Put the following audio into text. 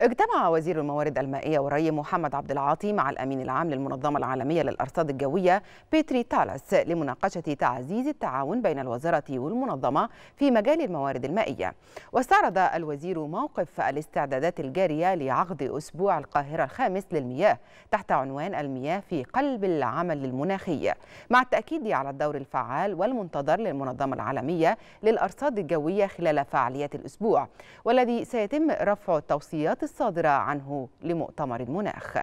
اجتمع وزير الموارد المائية والري محمد عبد العاطي مع الأمين العام للمنظمة العالمية للأرصاد الجوية بيتري تالاس لمناقشة تعزيز التعاون بين الوزارة والمنظمة في مجال الموارد المائية واستعرض الوزير موقف الاستعدادات الجارية لعقد أسبوع القاهرة الخامس للمياه تحت عنوان المياه في قلب العمل المناخي مع التأكيد على الدور الفعال والمنتظر للمنظمة العالمية للأرصاد الجوية خلال فعاليات الأسبوع والذي سيتم رفع التوصيات الصادرة عنه لمؤتمر المناخ